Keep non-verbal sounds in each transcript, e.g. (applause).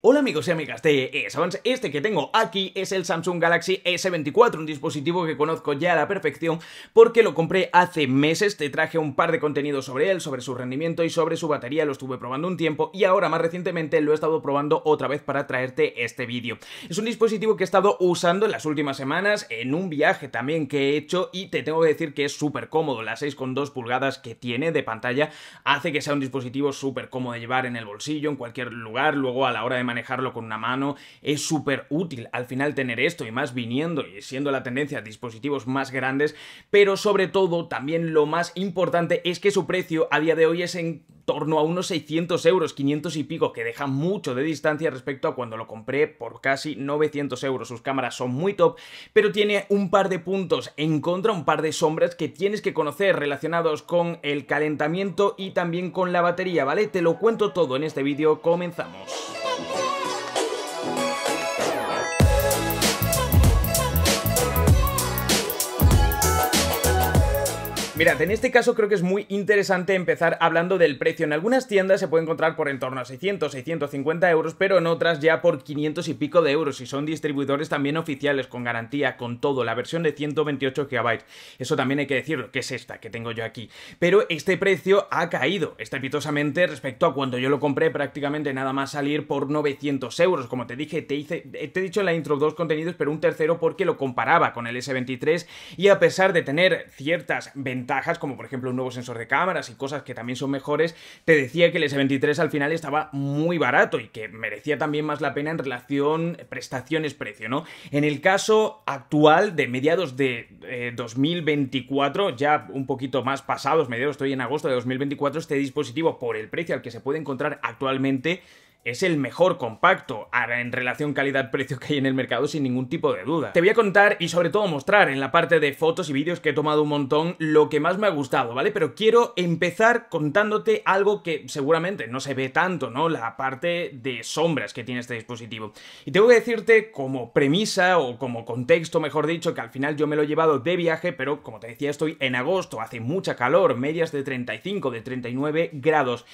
Hola amigos y amigas de e S-Avance, este que tengo aquí es el Samsung Galaxy e S24, un dispositivo que conozco ya a la perfección porque lo compré hace meses, te traje un par de contenidos sobre él, sobre su rendimiento y sobre su batería, lo estuve probando un tiempo y ahora más recientemente lo he estado probando otra vez para traerte este vídeo. Es un dispositivo que he estado usando en las últimas semanas, en un viaje también que he hecho y te tengo que decir que es súper cómodo, las 6,2 pulgadas que tiene de pantalla hace que sea un dispositivo súper cómodo de llevar en el bolsillo, en cualquier lugar, luego a la hora de manejarlo con una mano, es súper útil al final tener esto y más viniendo y siendo la tendencia a dispositivos más grandes, pero sobre todo también lo más importante es que su precio a día de hoy es en torno a unos 600 euros, 500 y pico, que deja mucho de distancia respecto a cuando lo compré por casi 900 euros. Sus cámaras son muy top, pero tiene un par de puntos en contra, un par de sombras que tienes que conocer relacionados con el calentamiento y también con la batería, ¿vale? Te lo cuento todo en este vídeo, comenzamos. Mirad, en este caso creo que es muy interesante empezar hablando del precio. En algunas tiendas se puede encontrar por en torno a 600, 650 euros, pero en otras ya por 500 y pico de euros. Y son distribuidores también oficiales, con garantía, con todo. La versión de 128 GB. Eso también hay que decirlo, que es esta que tengo yo aquí. Pero este precio ha caído estrepitosamente respecto a cuando yo lo compré prácticamente nada más salir por 900 euros. Como te dije, te, hice, te he dicho en la intro dos contenidos, pero un tercero porque lo comparaba con el S23 y a pesar de tener ciertas ventajas como por ejemplo un nuevo sensor de cámaras y cosas que también son mejores, te decía que el S23 al final estaba muy barato y que merecía también más la pena en relación prestaciones-precio, ¿no? En el caso actual de mediados de 2024, eh, ya un poquito más pasados, mediados, estoy en agosto de 2024, este dispositivo por el precio al que se puede encontrar actualmente es el mejor compacto en relación calidad-precio que hay en el mercado sin ningún tipo de duda. Te voy a contar y sobre todo mostrar en la parte de fotos y vídeos que he tomado un montón lo que más me ha gustado, ¿vale? Pero quiero empezar contándote algo que seguramente no se ve tanto, ¿no? La parte de sombras que tiene este dispositivo. Y tengo que decirte como premisa o como contexto, mejor dicho, que al final yo me lo he llevado de viaje, pero como te decía estoy en agosto, hace mucha calor, medias de 35, de 39 grados.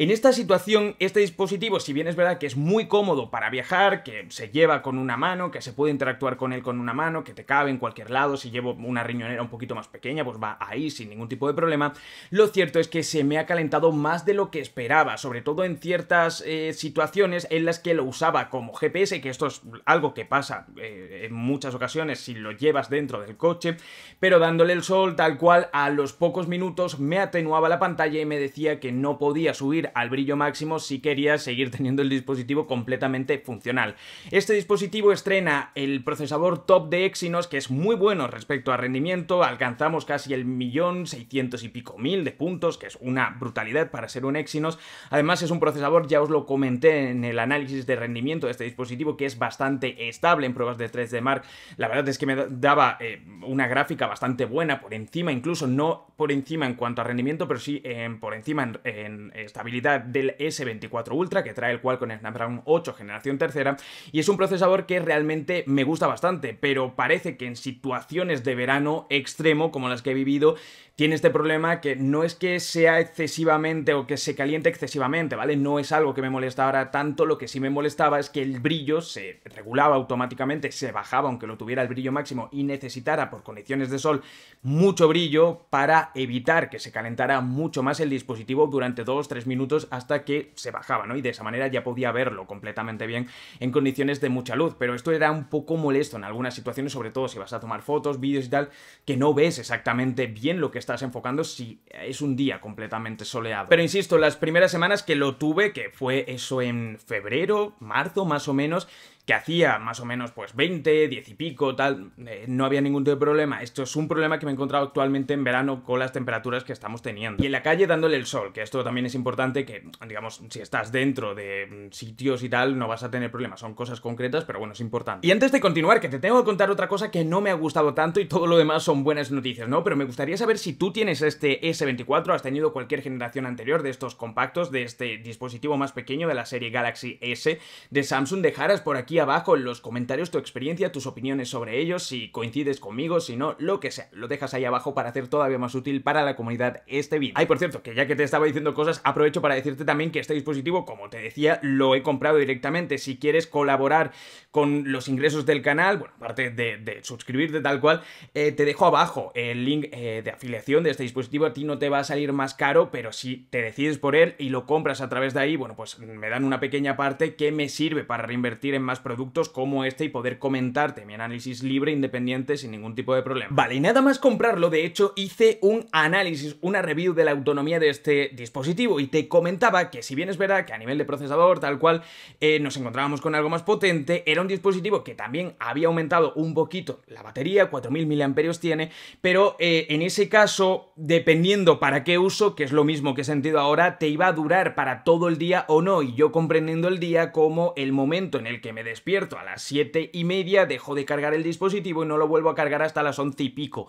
En esta situación, este dispositivo, si bien es verdad que es muy cómodo para viajar, que se lleva con una mano, que se puede interactuar con él con una mano, que te cabe en cualquier lado, si llevo una riñonera un poquito más pequeña, pues va ahí sin ningún tipo de problema, lo cierto es que se me ha calentado más de lo que esperaba, sobre todo en ciertas eh, situaciones en las que lo usaba como GPS, que esto es algo que pasa eh, en muchas ocasiones si lo llevas dentro del coche, pero dándole el sol tal cual a los pocos minutos me atenuaba la pantalla y me decía que no podía subir al brillo máximo si querías seguir (laughs) teniendo el dispositivo completamente funcional. Este dispositivo estrena el procesador top de Exynos, que es muy bueno respecto a rendimiento, alcanzamos casi el millón seiscientos y pico mil de puntos, que es una brutalidad para ser un Exynos. Además es un procesador, ya os lo comenté en el análisis de rendimiento de este dispositivo, que es bastante estable en pruebas de 3D Mark. La verdad es que me daba eh, una gráfica bastante buena, por encima incluso, no por encima en cuanto a rendimiento, pero sí eh, por encima en estabilidad del S24 Ultra que trae el cual con el Snapdragon 8 generación tercera y es un procesador que realmente me gusta bastante, pero parece que en situaciones de verano extremo como las que he vivido tiene este problema que no es que sea excesivamente o que se caliente excesivamente, ¿vale? No es algo que me molesta ahora tanto, lo que sí me molestaba es que el brillo se regulaba automáticamente, se bajaba aunque lo tuviera el brillo máximo y necesitara por condiciones de sol mucho brillo para evitar que se calentara mucho más el dispositivo durante 2-3 minutos hasta que se bajaba, ¿no? Y de esa manera ya podía verlo completamente bien en condiciones de mucha luz, pero esto era un poco molesto en algunas situaciones, sobre todo si vas a tomar fotos, vídeos y tal, que no ves exactamente bien lo que estás enfocando si es un día completamente soleado. Pero insisto, las primeras semanas que lo tuve, que fue eso en febrero, marzo más o menos, que hacía más o menos pues 20, 10 y pico, tal, eh, no había ningún tipo de problema. Esto es un problema que me he encontrado actualmente en verano con las temperaturas que estamos teniendo. Y en la calle dándole el sol, que esto también es importante, que digamos, si estás dentro de mm, sitios y tal, no vas a tener problemas. Son cosas concretas, pero bueno, es importante. Y antes de continuar, que te tengo que contar otra cosa que no me ha gustado tanto y todo lo demás son buenas noticias, ¿no? Pero me gustaría saber si tú tienes este S24, has tenido cualquier generación anterior de estos compactos, de este dispositivo más pequeño de la serie Galaxy S de Samsung, dejaras por aquí abajo en los comentarios tu experiencia, tus opiniones sobre ellos, si coincides conmigo, si no, lo que sea. Lo dejas ahí abajo para hacer todavía más útil para la comunidad este vídeo. Ay, por cierto, que ya que te estaba diciendo cosas, aprovecho para decirte también que este dispositivo, como te decía, lo he comprado directamente. Si quieres colaborar con los ingresos del canal, bueno, aparte de, suscribirte tal cual, eh, te dejo abajo el link eh, de afiliación de este dispositivo. A ti no te va a salir más caro, pero si te decides por él y lo compras a través de ahí, bueno, pues me dan una pequeña parte que me sirve para reinvertir en más productos como este y poder comentarte mi análisis libre, independiente, sin ningún tipo de problema. Vale, y nada más comprarlo, de hecho, hice un análisis, una review de la autonomía de este dispositivo y te comentaba que si bien es verdad que a nivel de procesador, tal cual, eh, nos encontrábamos con algo más potente, era un dispositivo que también había aumentado un poquito la batería, 4.000 mAh tiene, pero eh, en ese caso, dependiendo para qué uso, que es lo mismo que he sentido ahora, te iba a durar para todo el día o no, y yo comprendiendo el día como el momento en el que me despierto a las 7 y media, dejo de cargar el dispositivo y no lo vuelvo a cargar hasta las 11 y pico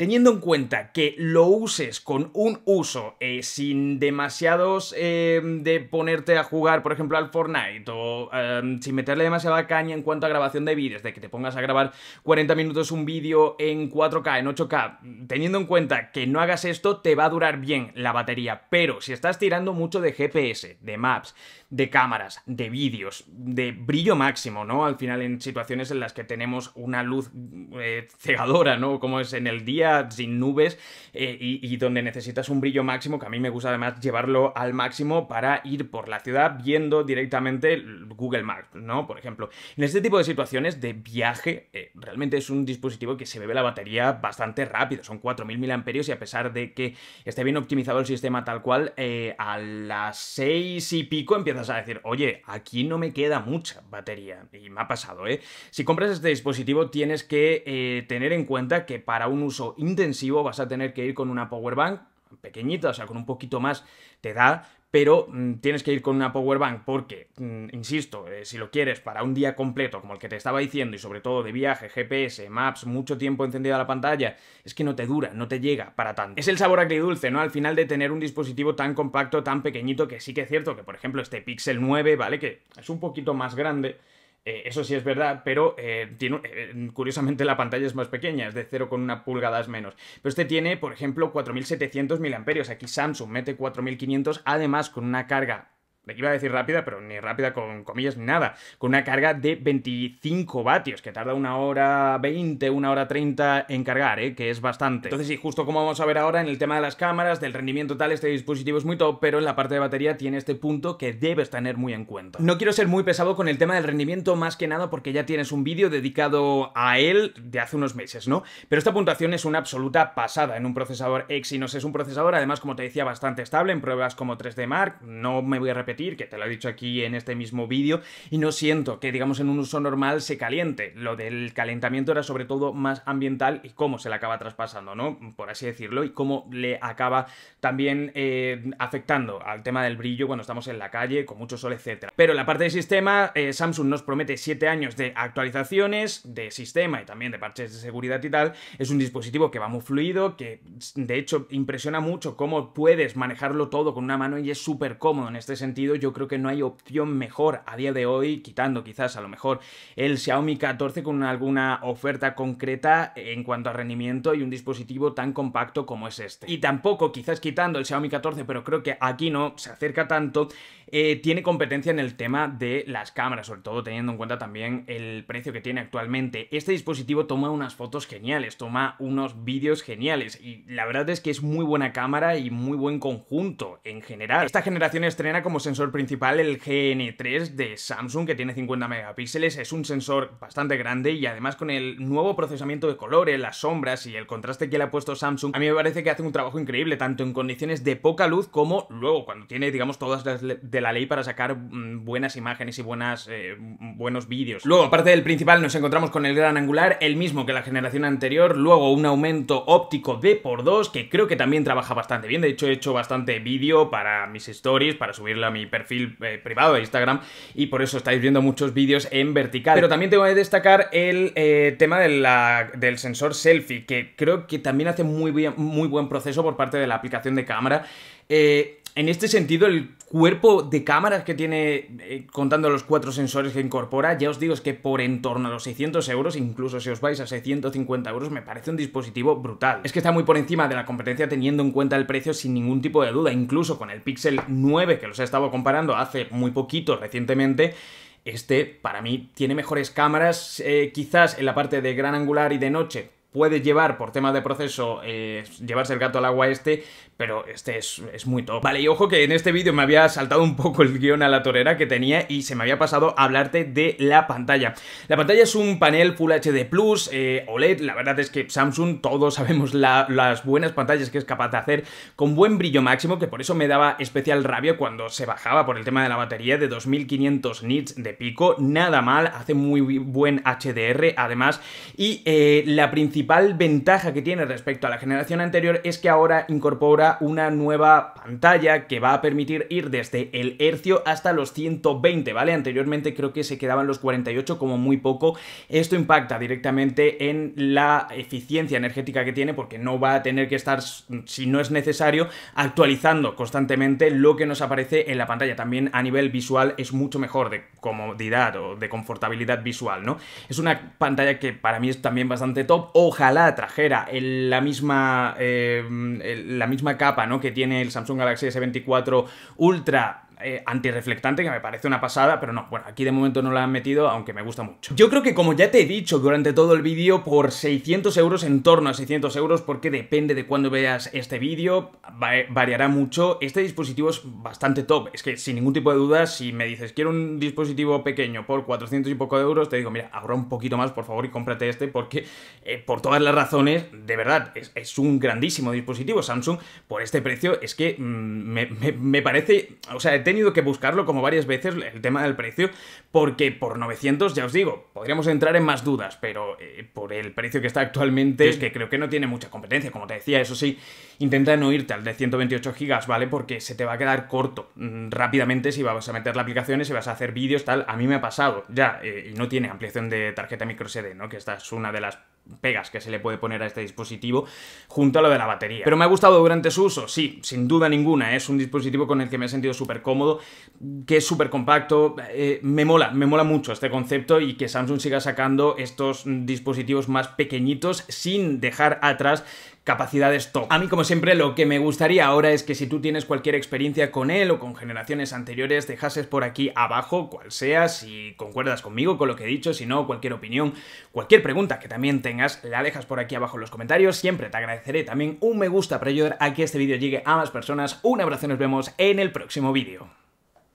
teniendo en cuenta que lo uses con un uso eh, sin demasiados em, de ponerte a jugar, por ejemplo, al Fortnite o em, sin meterle demasiada caña en cuanto a grabación de vídeos, de que te pongas a grabar 40 minutos un vídeo en 4K, en 8K, teniendo en cuenta que no hagas esto, te va a durar bien la batería, pero si estás tirando mucho de GPS, de maps, de cámaras, de vídeos, de brillo máximo, ¿no? Al final en situaciones en las que tenemos una luz eh, cegadora, ¿no? Como es en el día sin nubes eh, y, donde necesitas un brillo máximo, que a mí me gusta además llevarlo al máximo para ir por la ciudad viendo directamente Google Maps, ¿no? Por ejemplo, en este tipo de situaciones de viaje, eh, realmente es un dispositivo que se bebe la batería bastante rápido, son 4.000 mAh y a pesar de que esté bien optimizado el sistema tal cual, eh, a las 6 y pico empiezas a decir, oye, aquí no me queda mucha batería. Y me ha pasado, ¿eh? Si compras este dispositivo tienes que tener en cuenta que para un uso intensivo, vas a tener que ir con una power bank pequeñita, o sea, con un poquito más te da, pero mm, tienes que ir con una power bank porque, mm, insisto, eh, si lo quieres para un día completo, como el que te estaba diciendo, y sobre todo de viaje, GPS, maps, mucho tiempo encendida la pantalla, es que no te dura, no te llega para tanto. Es el sabor agridulce, ¿no? Al final de tener un dispositivo tan compacto, tan pequeñito, que sí que es cierto que, por ejemplo, este Pixel 9, ¿vale? Que es un poquito más grande, eh, eso sí es verdad, pero eh, tiene, eh, curiosamente la pantalla es más pequeña, es de 0,1 pulgadas menos. Pero este tiene, por ejemplo, 4700 mAh. Aquí Samsung mete 4500, además con una carga iba a decir rápida, pero ni rápida con comillas ni nada, con una carga de 25 vatios, que tarda una hora 20, una hora 30 en cargar, ¿eh? que es bastante. Entonces, y justo como vamos a ver ahora en el tema de las cámaras, del rendimiento tal, este dispositivo es muy top, pero en la parte de batería tiene este punto que debes tener muy en cuenta. No quiero ser muy pesado con el tema del rendimiento, más que nada porque ya tienes un vídeo dedicado a él de hace unos meses, ¿no? Pero esta puntuación es una absoluta pasada en un procesador Exynos. Es un procesador, además, como te decía, bastante estable en pruebas como 3D Mark, no me voy a repetir que te lo he dicho aquí en este mismo vídeo, y no siento que, digamos, en un uso normal se caliente. Lo del calentamiento era sobre todo más ambiental y cómo se le acaba traspasando, ¿no? Por así decirlo, y cómo le acaba también eh, afectando al tema del brillo cuando estamos en la calle, con mucho sol, etcétera. Pero la parte de sistema, eh, Samsung nos promete 7 años de actualizaciones, de sistema y también de parches de seguridad y tal. Es un dispositivo que va muy fluido, que de hecho impresiona mucho cómo puedes manejarlo todo con una mano y es súper cómodo en este sentido yo creo que no hay opción mejor a día de hoy, quitando quizás a lo mejor el Xiaomi 14 con alguna oferta concreta en cuanto a rendimiento y un dispositivo tan compacto como es este. Y tampoco, quizás quitando el Xiaomi 14, pero creo que aquí no se acerca tanto, eh, tiene competencia en el tema de las cámaras, sobre todo teniendo en cuenta también el precio que tiene actualmente. Este dispositivo toma unas fotos geniales, toma unos vídeos geniales y la verdad es que es muy buena cámara y muy buen conjunto en general. Esta generación estrena como se sensor principal, el GN3 de Samsung, que tiene 50 megapíxeles. Es un sensor bastante grande y además con el nuevo procesamiento de colores, las sombras y el contraste que le ha puesto Samsung, a mí me parece que hace un trabajo increíble, tanto en condiciones de poca luz como luego cuando tiene, digamos, todas las de la ley para sacar mm, buenas imágenes y buenas, eh, mm, buenos vídeos. Luego, aparte del principal, nos encontramos con el gran angular, el mismo que la generación anterior. Luego, un aumento óptico de por dos que creo que también trabaja bastante bien. De hecho, he hecho bastante vídeo para mis stories, para subirlo a mi perfil eh, privado de Instagram y por eso estáis viendo muchos vídeos en vertical. Pero también tengo que destacar el eh, tema del sensor selfie, que creo que también hace muy, bien, muy buen proceso por parte de la aplicación de cámara. Eh, en este sentido, el cuerpo de cámaras que tiene, eh, contando los cuatro sensores que incorpora, ya os digo, es que por en torno a los 600 euros, incluso si os vais a 650 euros, me parece un dispositivo brutal. Es que está muy por encima de la competencia teniendo en cuenta el precio sin ningún tipo de duda, incluso con el Pixel 9, que los he estado comparando hace muy poquito, recientemente, este, para mí, tiene mejores cámaras, eh, quizás en la parte de gran angular y de noche, puede llevar por tema de proceso, eh, llevarse el gato al agua este, pero este es, muy top. Vale, y ojo que en este vídeo me había saltado un poco el guión a la torera que tenía y se me había pasado a hablarte de la pantalla. La pantalla es un panel Full HD Plus, eh, OLED, la verdad es que Samsung, todos sabemos las buenas pantallas que es capaz de hacer con buen brillo máximo, que por eso me daba especial rabia cuando se bajaba por el tema de la batería de 2500 nits de pico, nada mal, hace muy buen HDR además, y eh, la principal ventaja que tiene respecto a la generación anterior es que ahora incorpora una nueva pantalla que va a permitir ir desde el hercio hasta los 120, ¿vale? Anteriormente creo que se quedaban los 48 como muy poco. Esto impacta directamente en la eficiencia energética que tiene porque no va a tener que estar, si no es necesario, actualizando constantemente lo que nos aparece en la pantalla. También a nivel visual es mucho mejor de comodidad o de confortabilidad visual, ¿no? Es una pantalla que para mí es también bastante top. Ojalá trajera la misma... Eh, la misma capa ¿no? que tiene el Samsung Galaxy S24 Ultra eh, antirreflectante que me parece una pasada, pero no, bueno, aquí de momento no la han metido, aunque me gusta mucho. Yo creo que como ya te he dicho durante todo el vídeo, por 600 euros, en torno a 600 euros, porque depende de cuando veas este vídeo, variará mucho, este dispositivo es bastante top, es que sin ningún tipo de duda, si me dices quiero un dispositivo pequeño por 400 y poco de euros, te digo, mira, ahorra un poquito más, por favor, y cómprate este, porque eh, por todas las razones, de verdad, es, un grandísimo dispositivo Samsung, por este precio, es que mm, me, me, parece, o sea, te tenido que buscarlo como varias veces el tema del precio, porque por 900, ya os digo, podríamos entrar en más dudas, pero eh, por el precio que está actualmente, es que creo que no tiene mucha competencia, como te decía, eso sí intenta no irte al de 128 GB, ¿vale? Porque se te va a quedar corto mm, rápidamente si vas a meter la aplicación, si vas a hacer vídeos, tal. A mí me ha pasado ya, eh, y no tiene ampliación de tarjeta micro SD, ¿no? Que esta es una de las pegas que se le puede poner a este dispositivo junto a lo de la batería. Pero me ha gustado durante su uso, sí, sin duda ninguna, ¿eh? es un dispositivo con el que me he sentido súper cómodo, que es súper compacto, eh, me mola, me mola mucho este concepto y que Samsung siga sacando estos dispositivos más pequeñitos sin dejar atrás capacidades top. A mí, como siempre, lo que me gustaría ahora es que si tú tienes cualquier experiencia con él o con generaciones anteriores, dejases por aquí abajo, cual sea, si concuerdas conmigo con lo que he dicho, si no, cualquier opinión, cualquier pregunta que también tengas, la dejas por aquí abajo en los comentarios. Siempre te agradeceré también un me gusta para ayudar a que este vídeo llegue a más personas. Un abrazo y nos vemos en el próximo vídeo.